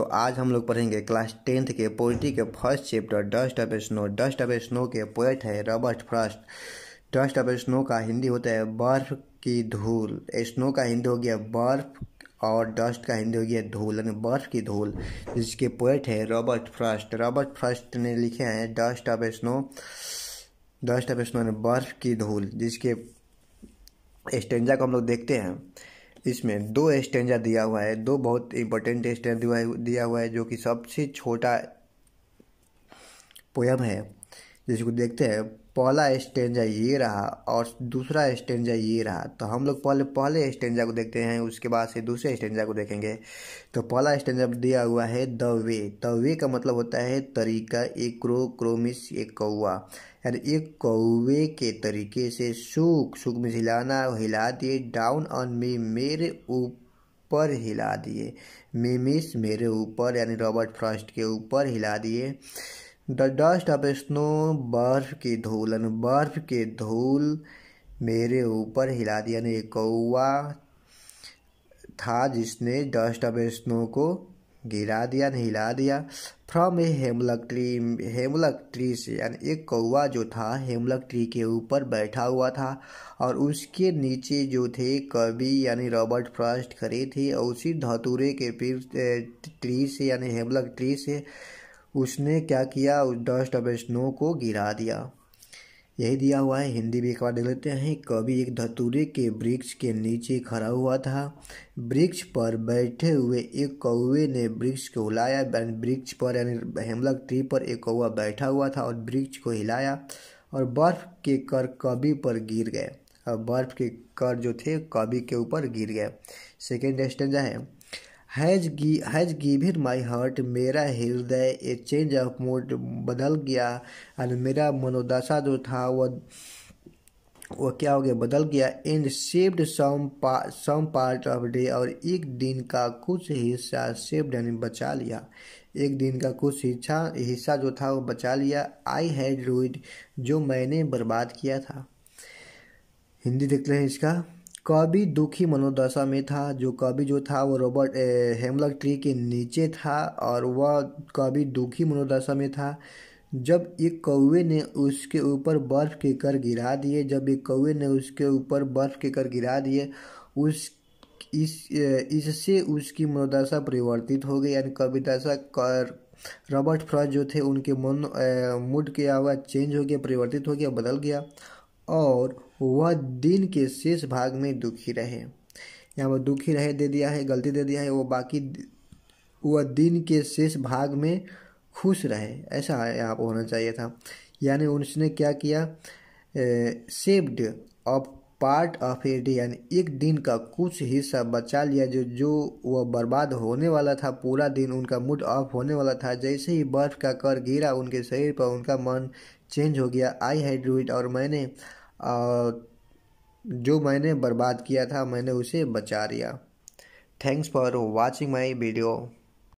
तो आज हम लोग पढ़ेंगे क्लास टेंथ के पोइट्री के first chapter dust of snow dust of snow के पोएट है Robert Frost dust of snow का हिंदी होता है बर्फ की धूल स्नो का हिंदी हो गया बर्फ और डस्ट का हिंदी हो गया धूल यानी बर्फ की धूल जिसके पोएट है रॉबर्ट फ्रस्ट रॉबर्ट फ्रस्ट ने लिखे हैं dust of snow dust of snow बर्फ की धूल जिसके स्टेंजा को हम लोग देखते हैं इसमें दो स्टेंजा दिया हुआ है दो बहुत इंपॉर्टेंट स्टेंजा दिया हुआ है जो कि सबसे छोटा पोयम है जिसको देखते हैं पहला स्टेंजा ये रहा और दूसरा स्टेंजा ये रहा तो हम लोग पहले पहले स्टेंजा को देखते हैं उसके बाद से दूसरे स्टेंजा को देखेंगे तो पहला स्टेंजा दिया हुआ है द वे द वे का मतलब होता है तरीका एक क्रो क्रोमिस एक कौआ यानी एक कौवे के तरीके से सुख सुख में हिलाना हिला दिए डाउन ऑन मी मेरे ऊपर हिला दिए मिमिस मेरे ऊपर यानी रॉबर्ट फ्रॉस्ट के ऊपर हिला दिए द डस्ट ऑफ स्नो बर्फ की धूल बर्फ के धूल मेरे ऊपर हिला दिया ने कौआ था जिसने डस्ट ऑफ स्नो को गिरा दिया ने हिला दिया from a hemlock tree hemlock tree से यानी एक कौवा जो था हेमलक ट्री के ऊपर बैठा हुआ था और उसके नीचे जो थे कवि यानी रॉबर्ट फ्रॉस्ट खड़े थे और उसी धतूरे के पेड़ ट्री से यानी हेमलक ट्री से उसने क्या किया उस डस्ट ऑफ स्नो को गिरा दिया यही दिया हुआ है हिंदी भी एक बार देख लेते हैं कभी एक धतूरे के वृक्ष के नीचे खड़ा हुआ था वृक्ष पर बैठे हुए एक कौवे ने वृक्ष को हिलाया वृक्ष पर यानी हेमलक ट्री पर एक कौवा बैठा हुआ था और वृक्ष को हिलाया और बर्फ के कर कभी पर गिर गए और बर्फ के कर जो थे कभी के ऊपर गिर गए सेकेंड स्टेंजा है हैज गी हैज गिव माई हार्ट मेरा हृदय ए चेंज ऑफ मूड बदल गया एंड मेरा मनोदशा जो था वह वो क्या हो गया बदल गया एंड सेव्ड सम पा, सम पार्ट ऑफ डे और एक दिन का कुछ हिस्सा सेव्ड यानी बचा लिया एक दिन का कुछ हिस्सा हिस्सा जो था वो बचा लिया आई हैड रूइड जो मैंने बर्बाद किया था हिंदी देख लें इसका कभी दुखी मनोदशा में था जो कभी जो था वो रॉबर्ट हेमलक ट्री के नीचे था और वह कभी दुखी मनोदशा में था जब एक कौवे ने उसके ऊपर बर्फ़ के कर गिरा दिए जब एक कौवे ने उसके ऊपर बर्फ़ के कर गिरा दिए उस इस इससे उसकी मनोदशा परिवर्तित हो गई यानी कभी दशा कर रॉबर्ट फ्रॉज जो थे उनके मन मूड के आवाज़ चेंज हो गया परिवर्तित हो गया बदल गया और वह दिन के शेष भाग में दुखी रहे यहाँ पर दुखी रहे दे दिया है गलती दे दिया है वो बाकी वह दिन के शेष भाग में खुश रहे ऐसा यहाँ पर होना चाहिए था यानी उसने क्या किया saved of part of a day यानी एक दिन का कुछ हिस्सा बचा लिया जो जो वह बर्बाद होने वाला था पूरा दिन उनका मूड ऑफ होने वाला था जैसे ही बर्फ का कर गिरा उनके शरीर पर उनका मन चेंज हो गया आई हैड डू इट और मैंने जो मैंने बर्बाद किया था मैंने उसे बचा लिया thanks for watching my video